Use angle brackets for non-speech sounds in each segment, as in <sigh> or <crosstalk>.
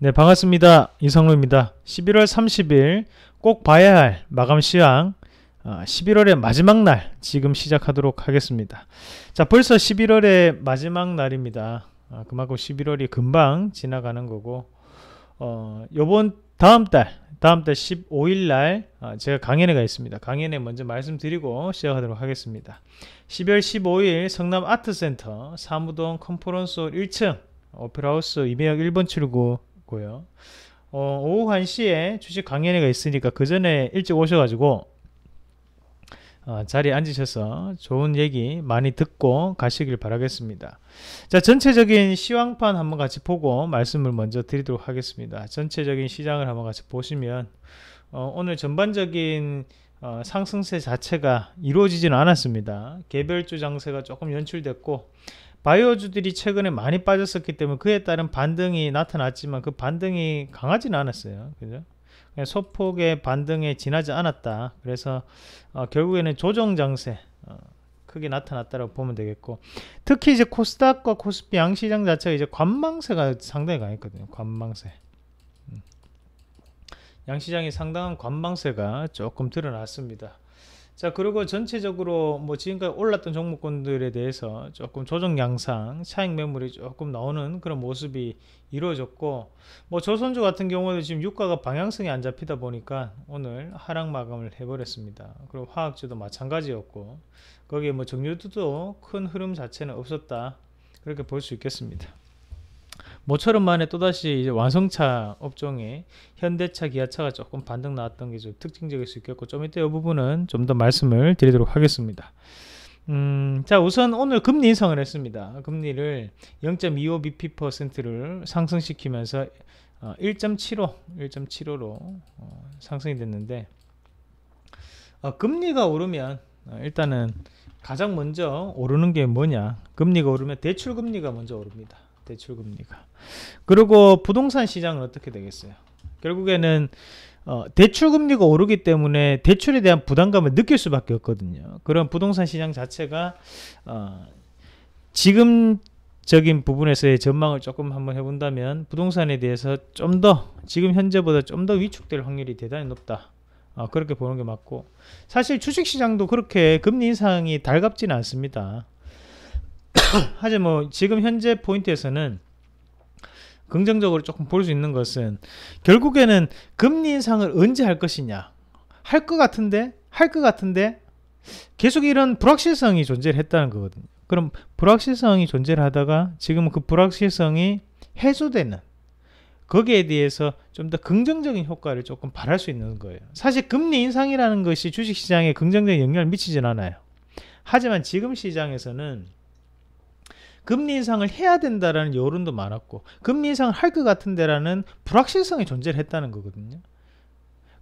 네, 반갑습니다. 이성로입니다. 11월 30일 꼭 봐야 할 마감 시황 11월의 어, 마지막 날 지금 시작하도록 하겠습니다. 자, 벌써 11월의 마지막 날입니다. 아, 그만큼 11월이 금방 지나가는 거고 어, 요번 다음 달 다음 달 15일 날 어, 제가 강연회가 있습니다. 강연회 먼저 말씀드리고 시작하도록 하겠습니다. 12월 15일 성남 아트센터 사무동 컨퍼런스 1층 오페라하우스 이매역 1번 출구 있고요. 어, 오후 1시에 주식 강연회가 있으니까 그 전에 일찍 오셔가지고 어, 자리에 앉으셔서 좋은 얘기 많이 듣고 가시길 바라겠습니다. 자, 전체적인 시황판 한번 같이 보고 말씀을 먼저 드리도록 하겠습니다. 전체적인 시장을 한번 같이 보시면 어, 오늘 전반적인 어, 상승세 자체가 이루어지지는 않았습니다. 개별주 장세가 조금 연출됐고 바이오주들이 최근에 많이 빠졌었기 때문에 그에 따른 반등이 나타났지만 그 반등이 강하지는 않았어요. 그죠? 소폭의 반등에 지나지 않았다. 그래서 어, 결국에는 조정 장세 어, 크게 나타났다고 보면 되겠고 특히 이제 코스닥과 코스피 양시장 자체가 이제 관망세가 상당히 강했거든요. 관망세. 음. 양시장이 상당한 관망세가 조금 드러났습니다. 자 그리고 전체적으로 뭐 지금까지 올랐던 종목군들에 대해서 조금 조정 양상 차익 매물이 조금 나오는 그런 모습이 이루어졌고 뭐 조선주 같은 경우에도 지금 유가가 방향성이 안 잡히다 보니까 오늘 하락 마감을 해버렸습니다 그리고 화학주도 마찬가지였고 거기에 뭐 정유주도 큰 흐름 자체는 없었다 그렇게 볼 수 있겠습니다 모처럼 만에 또다시 이제 완성차 업종에 현대차, 기아차가 조금 반등 나왔던 게 좀 특징적일 수 있겠고 좀 이따 이 부분은 좀 더 말씀을 드리도록 하겠습니다. 음, 자 우선 오늘 금리 인상을 했습니다. 금리를 0.25bp를 상승시키면서 1.75, 어, 1.75로 어, 상승이 됐는데 어, 금리가 오르면 어, 일단은 가장 먼저 오르는 게 뭐냐? 금리가 오르면 대출 금리가 먼저 오릅니다. 대출금리가. 그리고 부동산 시장은 어떻게 되겠어요? 결국에는 어, 대출금리가 오르기 때문에 대출에 대한 부담감을 느낄 수밖에 없거든요. 그런 부동산 시장 자체가 어, 지금적인 부분에서의 전망을 조금 한번 해본다면 부동산에 대해서 좀 더 지금 현재보다 좀 더 위축될 확률이 대단히 높다. 어, 그렇게 보는 게 맞고 사실 주식시장도 그렇게 금리 인상이 달갑지는 않습니다. <coughs> 하지만 뭐 지금 현재 포인트에서는 긍정적으로 조금 볼 수 있는 것은 결국에는 금리 인상을 언제 할 것이냐 할 것 같은데 할 것 같은데 계속 이런 불확실성이 존재를 했다는 거거든요 그럼 불확실성이 존재를 하다가 지금은 그 불확실성이 해소되는 거기에 대해서 좀 더 긍정적인 효과를 조금 바랄 수 있는 거예요 사실 금리 인상이라는 것이 주식시장에 긍정적인 영향을 미치진 않아요 하지만 지금 시장에서는 금리 인상을 해야 된다라는 여론도 많았고 금리 인상을 할 것 같은데라는 불확실성이 존재를 했다는 거거든요.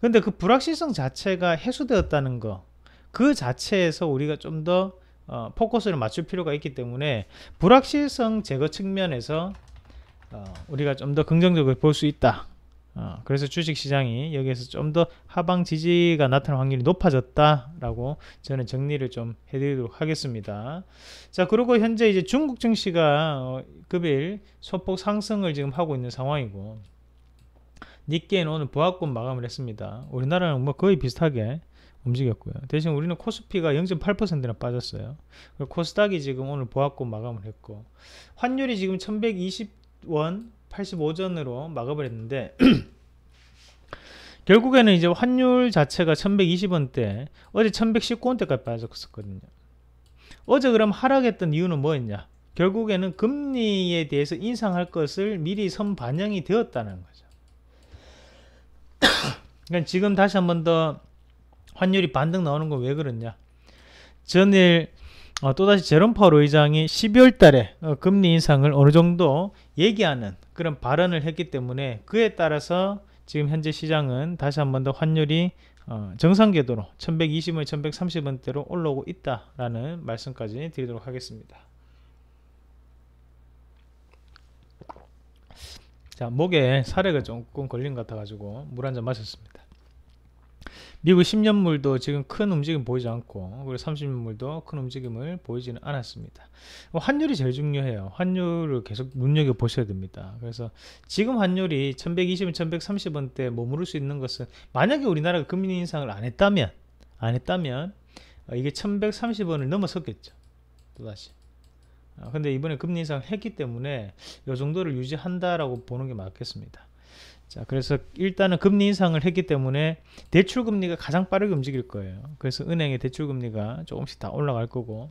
그런데그 불확실성 자체가 해소되었다는 거, 그 자체에서 우리가 좀더 어, 포커스를 맞출 필요가 있기 때문에 불확실성 제거 측면에서 어, 우리가 좀 더 긍정적으로 볼 수 있다 어, 그래서 주식시장이 여기에서 좀 더 하방 지지가 나타날 확률이 높아졌다라고 저는 정리를 좀 해드리도록 하겠습니다. 자, 그리고 현재 이제 중국 증시가 어, 급일 소폭 상승을 지금 하고 있는 상황이고, 니케는 오늘 보합권 마감을 했습니다. 우리나라는 뭐 거의 비슷하게 움직였고요. 대신 우리는 코스피가 0.8%나 빠졌어요. 코스닥이 지금 오늘 보합권 마감을 했고 환율이 지금 1120원 85전으로 막아버렸는데 <clears throat> 결국에는 이제 환율 자체가 1120원대 어제 1119원대까지 빠졌었거든요 어제 그럼 하락했던 이유는 뭐였냐 결국에는 금리에 대해서 인상할 것을 미리 선 반영이 되었다는 거죠 <clears throat> 그러니까 지금 다시 한 번 더 환율이 반등 나오는 건 왜 그러냐 전일 어, 또다시 제롬 파월 의장이 12월 달에 어, 금리 인상을 어느 정도 얘기하는 그런 발언을 했기 때문에 그에 따라서 지금 현재 시장은 다시 한 번 더 환율이 어, 정상 궤도로 1120원, 1130원대로 올라오고 있다라는 말씀까지 드리도록 하겠습니다. 자, 목에 사례가 조금 걸린 것 같아가지고 물 한 잔 마셨습니다. 미국 10년물도 지금 큰 움직임 보이지 않고 그리고 30년물도 큰 움직임을 보이지는 않았습니다. 어, 환율이 제일 중요해요. 환율을 계속 눈여겨 보셔야 됩니다. 그래서 지금 환율이 1 1 2 0 1130원대 머무를 수 있는 것은 만약에 우리나라가 금리 인상을 안 했다면 안 했다면 어, 이게 1130원을 넘어섰겠죠. 또다시. 어, 근데 이번에 금리 인상을 했기 때문에 이 정도를 유지한다라고 보는 게 맞겠습니다. 자, 그래서 일단은 금리 인상을 했기 때문에 대출 금리가 가장 빠르게 움직일 거예요. 그래서 은행의 대출 금리가 조금씩 다 올라갈 거고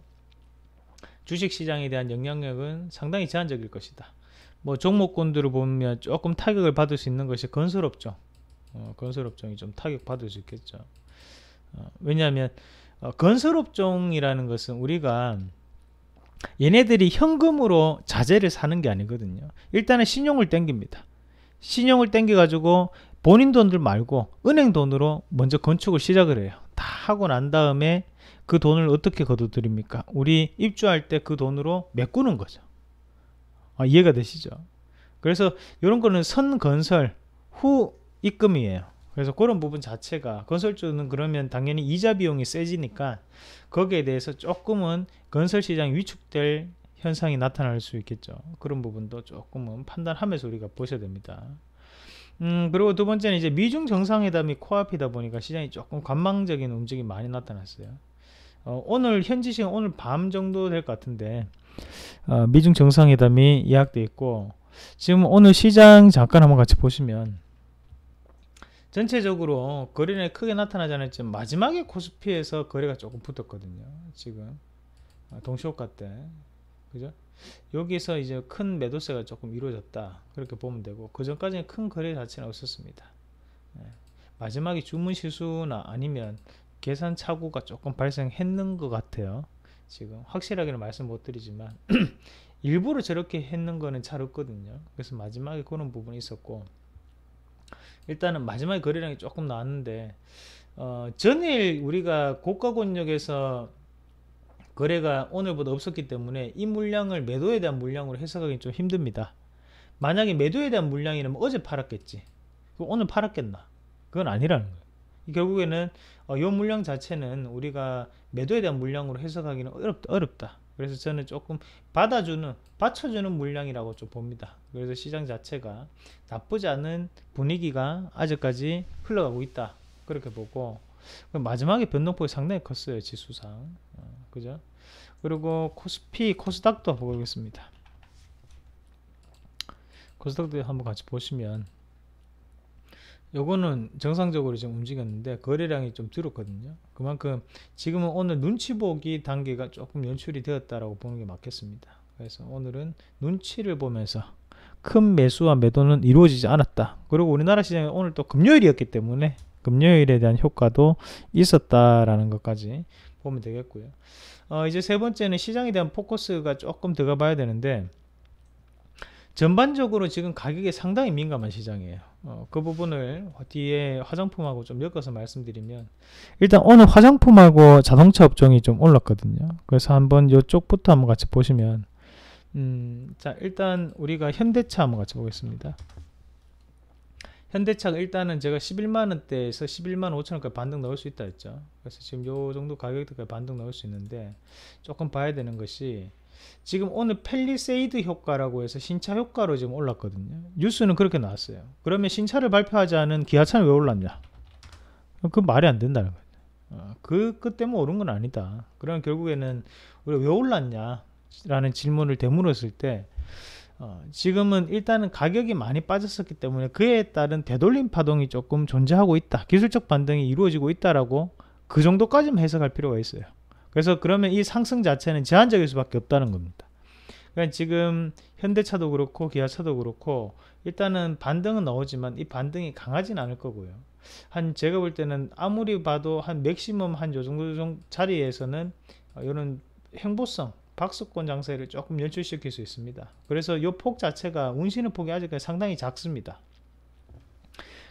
주식 시장에 대한 영향력은 상당히 제한적일 것이다. 뭐 종목군들을 보면 조금 타격을 받을 수 있는 것이 건설업종. 어, 건설업종이 좀 타격받을 수 있겠죠. 어, 왜냐하면 어, 건설업종이라는 것은 우리가 얘네들이 현금으로 자재를 사는 게 아니거든요. 일단은 신용을 땡깁니다. 신용을 땡겨가지고 본인 돈들 말고 은행 돈으로 먼저 건축을 시작을 해요. 다 하고 난 다음에 그 돈을 어떻게 거둬들입니까? 우리 입주할 때 그 돈으로 메꾸는 거죠. 아, 이해가 되시죠? 그래서 이런 거는 선 건설 후 입금이에요. 그래서 그런 부분 자체가 건설주는 그러면 당연히 이자 비용이 세지니까 거기에 대해서 조금은 건설 시장이 위축될 현상이 나타날 수 있겠죠. 그런 부분도 조금은 판단하면서 우리가 보셔야 됩니다. 음, 그리고 두 번째는 이제 미중 정상회담이 코앞이다 보니까 시장이 조금 관망적인 움직임이 많이 나타났어요. 어, 오늘 현지 시간 오늘 밤 정도 될 것 같은데 어, 미중 정상회담이 예약돼 있고 지금 오늘 시장 잠깐 한번 같이 보시면 전체적으로 거래량이 크게 나타나지 않았지만 마지막에 코스피에서 거래가 조금 붙었거든요. 지금 어, 동시호가 때 그죠? 여기서 이제 큰 매도세가 조금 이루어졌다. 그렇게 보면 되고 그 전까지는 큰 거래 자체는 없었습니다. 네. 마지막에 주문 실수나 아니면 계산 착오가 조금 발생했는 것 같아요. 지금 확실하게는 말씀 못 드리지만 <clears throat> 일부러 저렇게 했는 거는 잘 없거든요. 그래서 마지막에 그런 부분이 있었고 일단은 마지막에 거래량이 조금 나왔는데 어, 전일 우리가 고가 권역에서 거래가 오늘보다 없었기 때문에 이 물량을 매도에 대한 물량으로 해석하기 좀 힘듭니다. 만약에 매도에 대한 물량이라면 어제 팔았겠지. 오늘 팔았겠나? 그건 아니라는 거예요. 결국에는 어, 이 물량 자체는 우리가 매도에 대한 물량으로 해석하기는 어렵다. 어렵다. 그래서 저는 조금 받아주는, 받쳐주는 물량이라고 좀 봅니다. 그래서 시장 자체가 나쁘지 않은 분위기가 아직까지 흘러가고 있다. 그렇게 보고 마지막에 변동폭이 상당히 컸어요. 지수상. 어. 그죠? 그리고 코스피, 코스닥도 보겠습니다. 코스닥도 한번 같이 보시면 요거는 정상적으로 지금 움직였는데 거래량이 좀 줄었거든요. 그만큼 지금은 오늘 눈치 보기 단계가 조금 연출이 되었다라고 보는 게 맞겠습니다. 그래서 오늘은 눈치를 보면서 큰 매수와 매도는 이루어지지 않았다. 그리고 우리나라 시장이 오늘 또 금요일이었기 때문에 금요일에 대한 효과도 있었다라는 것까지 보면 되겠고요. 어, 이제 세 번째는 시장에 대한 포커스가 조금 들어가 봐야 되는데 전반적으로 지금 가격에 상당히 민감한 시장이에요. 어, 그 부분을 뒤에 화장품하고 좀 엮어서 말씀드리면 일단 오늘 화장품하고 자동차 업종이 좀 올랐거든요. 그래서 한번 이쪽부터 한번 같이 보시면 음, 자 일단 우리가 현대차 한번 같이 보겠습니다. 현대차가 일단은 제가 11만원대에서 11만 5천원까지 반등 넣을 수 있다 했죠 그래서 지금 요 정도 가격대까지 반등 나올 수 있는데 조금 봐야 되는 것이 지금 오늘 펠리세이드 효과라고 해서 신차 효과로 지금 올랐거든요 뉴스는 그렇게 나왔어요 그러면 신차를 발표하지 않은 기아차는 왜 올랐냐 그 말이 안 된다는 거예요 어, 그, 그 때문에 오른 건 아니다 그럼 결국에는 우리가 왜 올랐냐 라는 질문을 되물었을 때 어, 지금은 일단은 가격이 많이 빠졌었기 때문에 그에 따른 되돌림 파동이 조금 존재하고 있다. 기술적 반등이 이루어지고 있다라고 그 정도까지만 해석할 필요가 있어요. 그래서 그러면 이 상승 자체는 제한적일 수밖에 없다는 겁니다. 그러니까 지금 현대차도 그렇고 기아차도 그렇고 일단은 반등은 나오지만 이 반등이 강하진 않을 거고요. 한 제가 볼 때는 아무리 봐도 한 맥시멈 한 요 정도 자리에서는 이런 어, 행보성 박수권 장세를 조금 연출시킬 수 있습니다. 그래서 이 폭 자체가 운신의 폭이 아직까지 상당히 작습니다.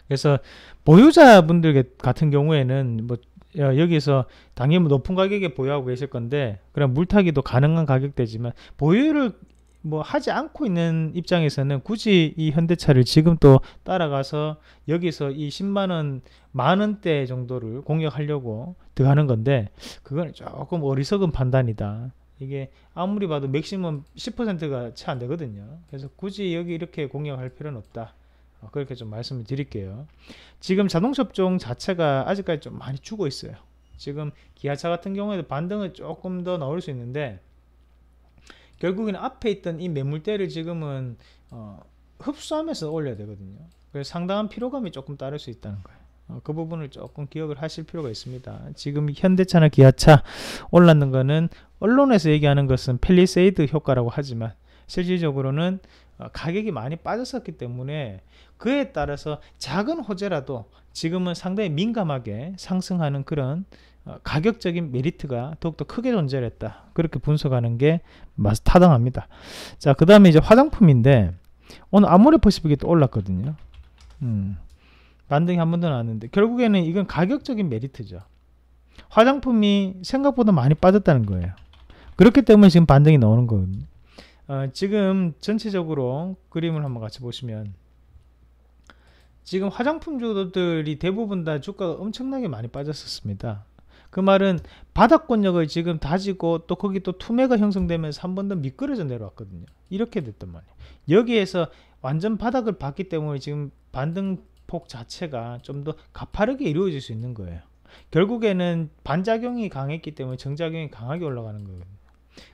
그래서 보유자분들 같은 경우에는 뭐 여기서 당연히 높은 가격에 보유하고 계실 건데 그럼 물타기도 가능한 가격대지만 보유를 뭐 하지 않고 있는 입장에서는 굳이 이 현대차를 지금 또 따라가서 여기서 이 10만원 만원대 정도를 공략하려고 들어가는 건데 그건 조금 어리석은 판단이다 이게 아무리 봐도 맥시멈 10%가 채 안 되거든요. 그래서 굳이 여기 이렇게 공략할 필요는 없다. 어, 그렇게 좀 말씀을 드릴게요. 지금 자동접종 자체가 아직까지 좀 많이 죽어 있어요. 지금 기아차 같은 경우에도 반등을 조금 더 넣을 수 있는데 결국에는 앞에 있던 이 매물대를 지금은 어, 흡수하면서 올려야 되거든요. 그래서 상당한 피로감이 조금 따를 수 있다는 거예요. 어, 그 부분을 조금 기억을 하실 필요가 있습니다. 지금 현대차나 기아차 올랐는 거는 언론에서 얘기하는 것은 펠리세이드 효과라고 하지만 실질적으로는 어, 가격이 많이 빠졌었기 때문에 그에 따라서 작은 호재라도 지금은 상당히 민감하게 상승하는 그런 어, 가격적인 메리트가 더욱더 크게 존재했다. 그렇게 분석하는 게 타당합니다. 자, 그 다음에 이제 화장품인데 오늘 아모레 퍼시픽이 또 올랐거든요. 음. 만등이 한 번도 나왔는데 결국에는 이건 가격적인 메리트죠. 화장품이 생각보다 많이 빠졌다는 거예요. 그렇기 때문에 지금 반등이 나오는 거거든요. 어, 지금 전체적으로 그림을 한번 같이 보시면 지금 화장품주들이 도 대부분 다 주가가 엄청나게 많이 빠졌었습니다. 그 말은 바닥권력을 지금 다지고 또 거기 또 투매가 형성되면서 한 번 더 미끄러져 내려왔거든요. 이렇게 됐단 말이에요. 여기에서 완전 바닥을 봤기 때문에 지금 반등 폭 자체가 좀 더 가파르게 이루어질 수 있는 거예요. 결국에는 반작용이 강했기 때문에 정작용이 강하게 올라가는 거예요.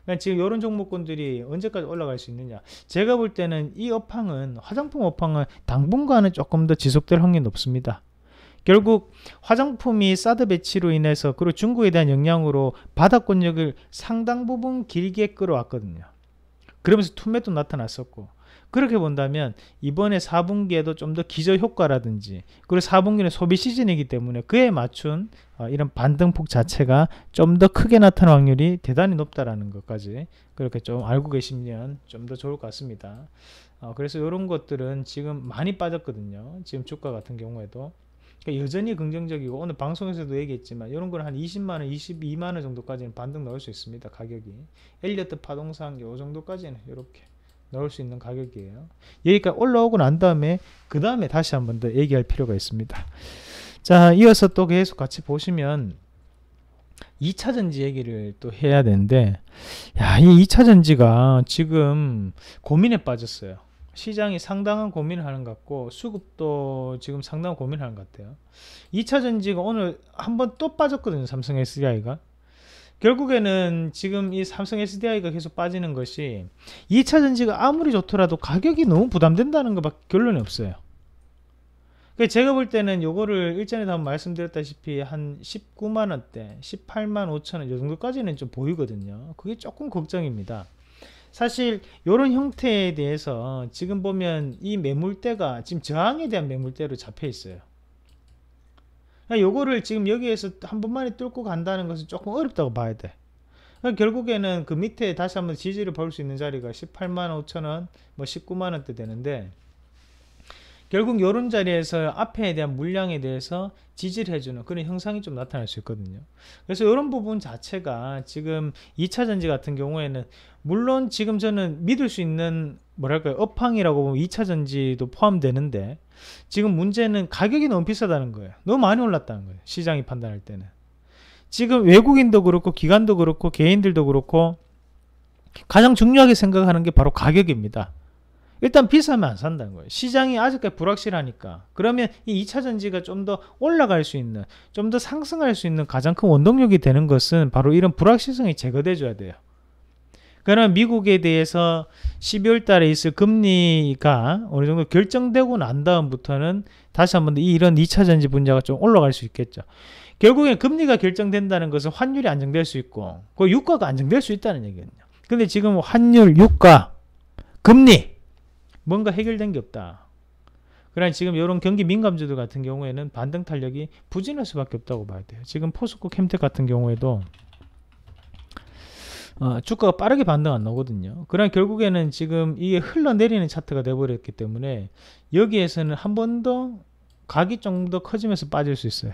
그러니까 지금 이런 종목군들이 언제까지 올라갈 수 있느냐. 제가 볼 때는 이 업황은 화장품 업황은 당분간은 조금 더 지속될 확률이 높습니다. 결국 화장품이 사드 배치로 인해서 그리고 중국에 대한 영향으로 바닥권력을 상당 부분 길게 끌어왔거든요. 그러면서 투매도 나타났었고 그렇게 본다면 이번에 4분기에도 좀 더 기저 효과라든지 그리고 4분기는 소비 시즌이기 때문에 그에 맞춘 어, 이런 반등폭 자체가 좀 더 크게 나타날 확률이 대단히 높다라는 것까지 그렇게 좀 알고 계시면 좀 더 좋을 것 같습니다. 어, 그래서 이런 것들은 지금 많이 빠졌거든요. 지금 주가 같은 경우에도 그러니까 여전히 긍정적이고 오늘 방송에서도 얘기했지만 이런 걸 한 20만 원, 22만 원 정도까지는 반등 넣을 수 있습니다. 가격이 엘리어트 파동상 요 정도까지는 이렇게 넣을 수 있는 가격이에요. 여기까지 올라오고 난 다음에 그 다음에 다시 한번 더 얘기할 필요가 있습니다. 자 이어서 또 계속 같이 보시면 2차전지 얘기를 또 해야 되는데 야이 2차전지가 지금 고민에 빠졌어요. 시장이 상당한 고민을 하는 것 같고 수급도 지금 상당한 고민을 하는 것 같아요. 2차전지가 오늘 한 번 또 빠졌거든요. 삼성 SDI가 결국에는 지금 이 삼성 SDI가 계속 빠지는 것이 2차 전지가 아무리 좋더라도 가격이 너무 부담된다는 것밖에 결론이 없어요. 그러니까 제가 볼 때는 요거를 일전에도 한번 말씀드렸다시피 한 19만원대, 18만 5천원 요 정도까지는 좀 보이거든요. 그게 조금 걱정입니다. 사실 요런 형태에 대해서 지금 보면 이 매물대가 지금 저항에 대한 매물대로 잡혀 있어요. 그러니까 요거를 지금 여기에서 한 번만에 뚫고 간다는 것은 조금 어렵다고 봐야 돼. 그러니까 결국에는 그 밑에 다시 한번 지지를 볼수 있는 자리가 18만 5천원, 뭐 19만원대 되는데, 결국 요런 자리에서 앞에 대한 물량에 대해서 지지를 해주는 그런 형상이 좀 나타날 수 있거든요. 그래서 이런 부분 자체가 지금 2차전지 같은 경우에는 물론 지금 저는 믿을 수 있는 뭐랄까요 업황이라고 보면 2차전지도 포함되는데 지금 문제는 가격이 너무 비싸다는 거예요. 너무 많이 올랐다는 거예요. 시장이 판단할 때는. 지금 외국인도 그렇고 기관도 그렇고 개인들도 그렇고 가장 중요하게 생각하는 게 바로 가격입니다. 일단 비싸면 안 산다는 거예요. 시장이 아직까지 불확실하니까. 그러면 이 2차 전지가 좀 더 올라갈 수 있는, 좀 더 상승할 수 있는 가장 큰 원동력이 되는 것은 바로 이런 불확실성이 제거돼 줘야 돼요. 그러면 미국에 대해서 12월 달에 있을 금리가 어느 정도 결정되고 난 다음부터는 다시 한번 이런 2차 전지 분야가 좀 올라갈 수 있겠죠. 결국엔 금리가 결정된다는 것은 환율이 안정될 수 있고 그 유가가 안정될 수 있다는 얘기거든요. 근데 지금 환율, 유가, 금리 뭔가 해결된 게 없다. 그러나 지금 이런 경기 민감주들 같은 경우에는 반등 탄력이 부진할 수밖에 없다고 봐야 돼요. 지금 포스코 캠텍 같은 경우에도 어, 주가가 빠르게 반등 안 나오거든요. 그러나 결국에는 지금 이게 흘러내리는 차트가 돼버렸기 때문에 여기에서는 한 번 더 각이 좀 더 커지면서 빠질 수 있어요.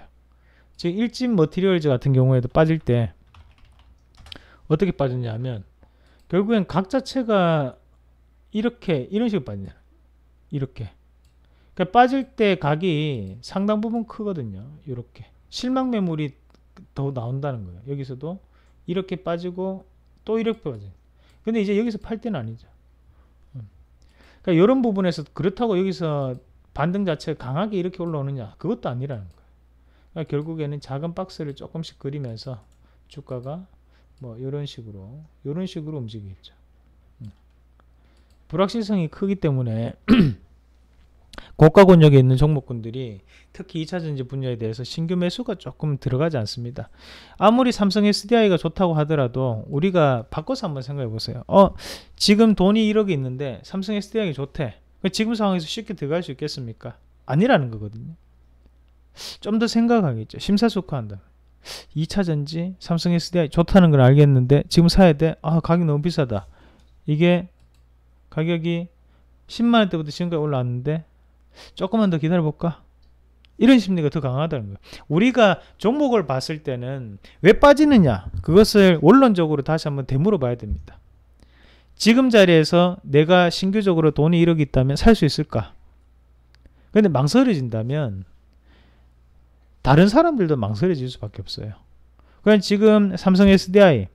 지금 일진 머티리얼즈 같은 경우에도 빠질 때 어떻게 빠졌냐 하면 결국엔 각 자체가 이렇게 이런 식으로 빠지냐 이렇게 그러니까 빠질 때 각이 상당 부분 크거든요. 이렇게 실망 매물이 더 나온다는 거예요. 여기서도 이렇게 빠지고 또 1억 빠져요. 근데 이제 여기서 팔 때는 아니죠. 음. 그러니까 이런 부분에서 그렇다고 여기서 반등 자체가 강하게 이렇게 올라오느냐 그것도 아니라는 거예요. 그러니까 결국에는 작은 박스를 조금씩 그리면서 주가가 뭐 이런 식으로 이런 식으로 움직이겠죠. 음. 불확실성이 크기 때문에 <clears throat> 고가 권역에 있는 종목군들이 특히 2차전지 분야에 대해서 신규 매수가 조금 들어가지 않습니다. 아무리 삼성 SDI가 좋다고 하더라도 우리가 바꿔서 한번 생각해 보세요. 어, 지금 돈이 1억이 있는데 삼성 SDI가 좋대. 지금 상황에서 쉽게 들어갈 수 있겠습니까? 아니라는 거거든요. 좀 더 생각하겠죠. 심사숙고한다. 2차전지 삼성 SDI 좋다는 걸 알겠는데 지금 사야 돼. 아, 가격 이 너무 비싸다. 이게 가격이 10만원대부터 지금까지 올라왔는데 조금만 더 기다려볼까? 이런 심리가 더 강하다는 거예요. 우리가 종목을 봤을 때는 왜 빠지느냐? 그것을 원론적으로 다시 한번 되물어 봐야 됩니다. 지금 자리에서 내가 신규적으로 돈이 1억 있다면 살 수 있을까? 근데 망설여진다면 다른 사람들도 망설여질 수밖에 없어요. 그냥 그러니까 지금 삼성 SDI,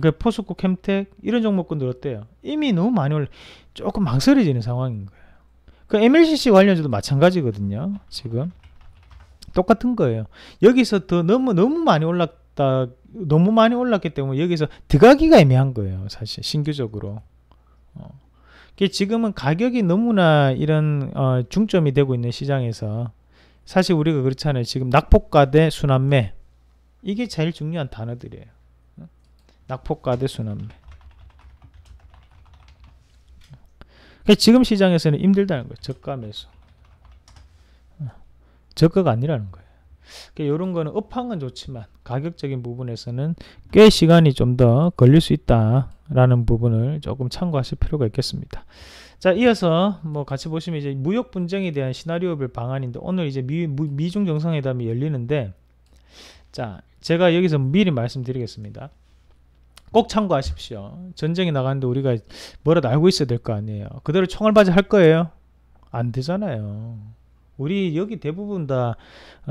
그 포스코 캠텍 이런 종목군들 어때요? 이미 너무 많이 올라 조금 망설여지는 상황인 거예요. 그 MLCC 관련주도 마찬가지거든요. 지금 똑같은 거예요. 여기서 더 너무 너무 많이 올랐다. 너무 많이 올랐기 때문에 여기서 들어가기가 애매한 거예요. 사실 신규적으로. 어. 지금은 가격이 너무나 이런 어, 중점이 되고 있는 시장에서 사실 우리가 그렇잖아요. 지금 낙폭과 대 순환매 이게 제일 중요한 단어들이에요. 어? 낙폭과 대 순환매 그러니까 지금 시장에서는 힘들다는 거예요. 저가 매수. 어, 저가가 아니라는 거예요. 그러니까 이런 거는 업황은 좋지만 가격적인 부분에서는 꽤 시간이 좀 더 걸릴 수 있다라는 부분을 조금 참고하실 필요가 있겠습니다. 자, 이어서 뭐 같이 보시면 이제 무역 분쟁에 대한 시나리오별 방안인데 오늘 이제 미, 미중 정상회담이 열리는데 자, 제가 여기서 미리 말씀드리겠습니다. 꼭 참고하십시오. 전쟁에 나가는데 우리가 뭐라도 알고 있어야 될 거 아니에요. 그대로 총알바지 할 거예요? 안 되잖아요. 우리 여기 대부분 다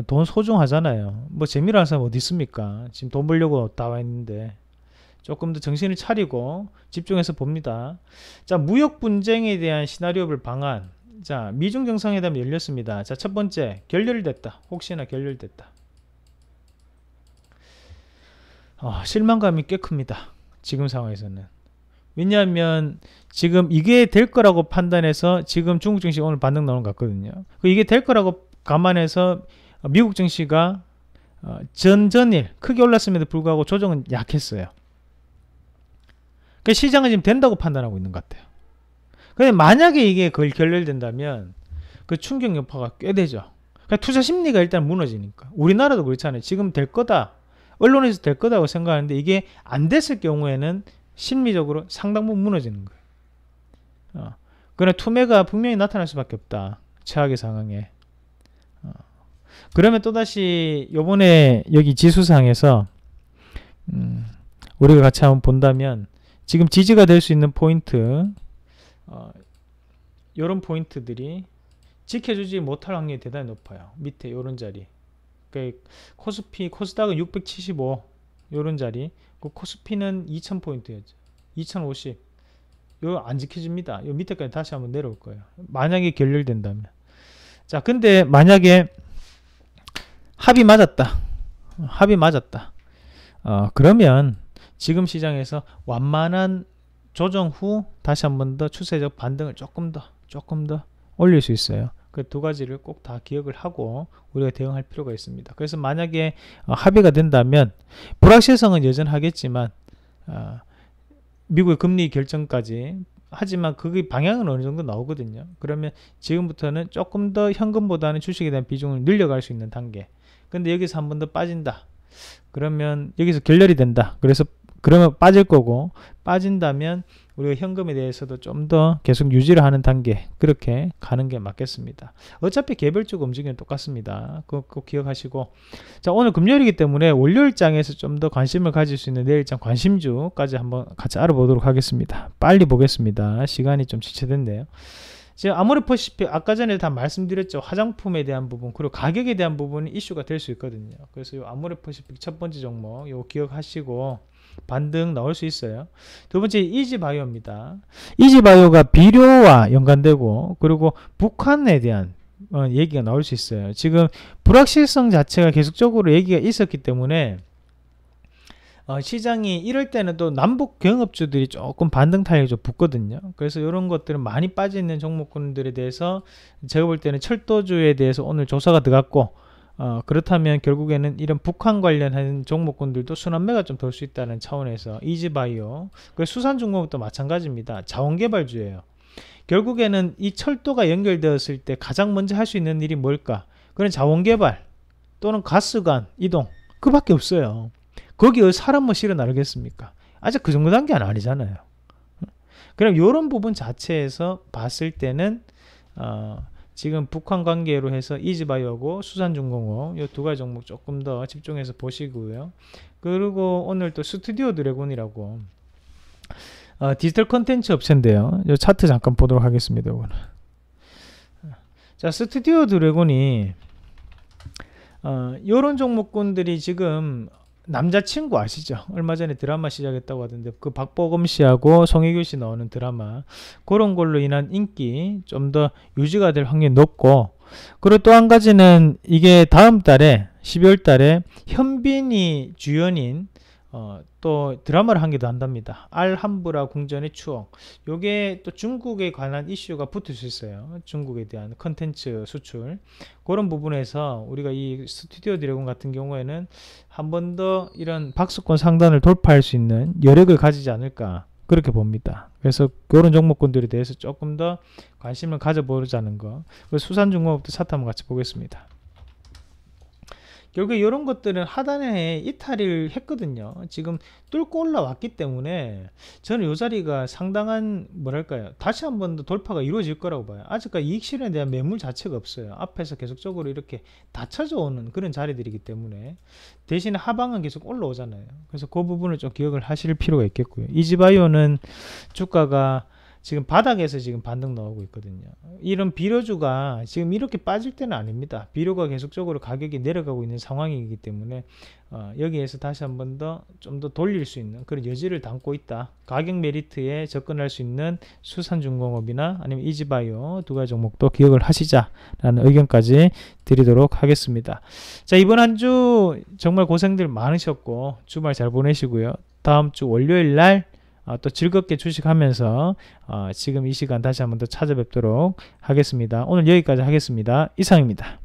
돈 소중하잖아요. 뭐 재미로 하는 사람 어디 있습니까? 지금 돈 벌려고 나와 있는데 조금 더 정신을 차리고 집중해서 봅니다. 자, 무역 분쟁에 대한 시나리오를 방안. 자, 미중 정상회담이 열렸습니다. 자, 첫 번째 결렬됐다. 혹시나 결렬됐다. 어, 실망감이 꽤 큽니다. 지금 상황에서는. 왜냐하면 지금 이게 될 거라고 판단해서 지금 중국 증시 오늘 반등 나오는 것 같거든요. 그 이게 될 거라고 감안해서 미국 증시가 어, 전전일 크게 올랐음에도 불구하고 조정은 약했어요. 그러니까 시장은 지금 된다고 판단하고 있는 것 같아요. 근데 만약에 이게 그걸 결렬된다면 그 충격 여파가 꽤 되죠. 그러니까 투자 심리가 일단 무너지니까. 우리나라도 그렇잖아요. 지금 될 거다. 언론에서 될거라고 생각하는데 이게 안 됐을 경우에는 심리적으로 상당 부분 무너지는 거예요. 어. 그러나 투매가 분명히 나타날 수밖에 없다. 최악의 상황에. 어. 그러면 또다시 요번에 여기 지수상에서 음, 우리가 같이 한번 본다면 지금 지지가 될 수 있는 포인트 이런 어, 포인트들이 지켜주지 못할 확률이 대단히 높아요. 밑에 이런 자리 그러니까 코스피 코스닥은 675 요런 자리 그 코스피는 2000포인트였죠 2050요거안 지켜집니다 요 밑에까지 다시 한번 내려올 거예요 만약에 결렬된다면 자 근데 만약에 합이 맞았다 합이 맞았다 어, 그러면 지금 시장에서 완만한 조정 후 다시 한번 더 추세적 반등을 조금 더 조금 더 올릴 수 있어요 그두 가지를 꼭 다 기억을 하고 우리가 대응할 필요가 있습니다. 그래서 만약에 어, 합의가 된다면 불확실성은 여전하겠지만 어, 미국의 금리 결정까지 하지만 그게 방향은 어느 정도 나오거든요. 그러면 지금부터는 조금 더 현금보다는 주식에 대한 비중을 늘려갈 수 있는 단계. 근데 여기서 한 번 더 빠진다. 그러면 여기서 결렬이 된다. 그래서 그러면 빠질 거고 빠진다면 우리가 현금에 대해서도 좀 더 계속 유지를 하는 단계 그렇게 가는 게 맞겠습니다. 어차피 개별적 움직임은 똑같습니다. 그거 꼭 그 기억하시고 자 오늘 금요일이기 때문에 월요일장에서 좀 더 관심을 가질 수 있는 내일장 관심주까지 한번 같이 알아보도록 하겠습니다. 빨리 보겠습니다. 시간이 좀 지체됐네요. 지금 아무리 퍼시픽 아까 전에 다 말씀드렸죠 화장품에 대한 부분 그리고 가격에 대한 부분이 이슈가 될 수 있거든요 그래서 요 아무리 퍼시픽 첫 번째 종목 이거 기억하시고 반등 나올 수 있어요. 두 번째 이지바이오입니다. 이지바이오가 비료와 연관되고 그리고 북한에 대한 어, 얘기가 나올 수 있어요. 지금 불확실성 자체가 계속적으로 얘기가 있었기 때문에 어, 시장이 이럴 때는 또 남북 경업주들이 조금 반등 타격이 좀 붙거든요. 그래서 이런 것들은 많이 빠져 있는 종목군들에 대해서 제가 볼 때는 철도주에 대해서 오늘 조사가 들어갔고 어, 그렇다면 결국에는 이런 북한 관련한 종목군들도 순환매가 좀 돌 수 있다는 차원에서 이지바이오 수산중공업도 마찬가지입니다. 자원개발주예요. 결국에는 이 철도가 연결되었을 때 가장 먼저 할 수 있는 일이 뭘까? 그런 자원개발 또는 가스관 이동 그 밖에 없어요. 거기에 사람 뭐 실어 나르겠습니까? 아직 그 정도 단계는 아니잖아요. 그럼 이런 부분 자체에서 봤을 때는 어, 지금 북한 관계로 해서 이즈바이오고 수산중공업 이두 가지 종목 조금 더 집중해서 보시고요. 그리고 오늘 또 스튜디오 드래곤이라고 어, 디지털 컨텐츠 업체인데요. 이 차트 잠깐 보도록 하겠습니다. 오늘. 자 스튜디오 드래곤이 이런 어, 종목군들이 지금 남자친구 아시죠? 얼마 전에 드라마 시작했다고 하던데 그 박보검 씨하고 송혜교 씨 나오는 드라마 그런 걸로 인한 인기 좀 더 유지가 될 확률이 높고 그리고 또 한 가지는 이게 다음 달에 12월 달에 현빈이 주연인 어, 또 드라마를 한 개도 한답니다. 알함브라 궁전의 추억. 요게 또 중국에 관한 이슈가 붙을 수 있어요. 중국에 대한 컨텐츠 수출. 그런 부분에서 우리가 이 스튜디오 드래곤 같은 경우에는 한 번 더 이런 박수권 상단을 돌파할 수 있는 여력을 가지지 않을까. 그렇게 봅니다. 그래서 그런 종목군들에 대해서 조금 더 관심을 가져보자는 거. 그 수산중공업도 사탐 같이 보겠습니다. 결국 에 이런 것들은 하단에 이탈을 했거든요. 지금 뚫고 올라왔기 때문에 저는 이 자리가 상당한 뭐랄까요. 다시 한 번 더 돌파가 이루어질 거라고 봐요. 아직까지 이익 실현에 대한 매물 자체가 없어요. 앞에서 계속적으로 이렇게 다찾져오는 그런 자리들이기 때문에 대신 하방은 계속 올라오잖아요. 그래서 그 부분을 좀 기억을 하실 필요가 있겠고요. 이지바이오는 주가가 지금 바닥에서 지금 반등 나오고 있거든요. 이런 비료주가 지금 이렇게 빠질 때는 아닙니다. 비료가 계속적으로 가격이 내려가고 있는 상황이기 때문에 어, 여기에서 다시 한 번 더 좀더 더 돌릴 수 있는 그런 여지를 담고 있다. 가격 메리트에 접근할 수 있는 수산중공업이나 아니면 이지바이오 두 가지 종목도 기억을 하시자라는 의견까지 드리도록 하겠습니다. 자 이번 한 주 정말 고생들 많으셨고 주말 잘 보내시고요. 다음 주 월요일 날 어, 또 즐겁게 주식하면서 어, 지금 이 시간 다시 한번 더 찾아뵙도록 하겠습니다. 오늘 여기까지 하겠습니다. 이상입니다.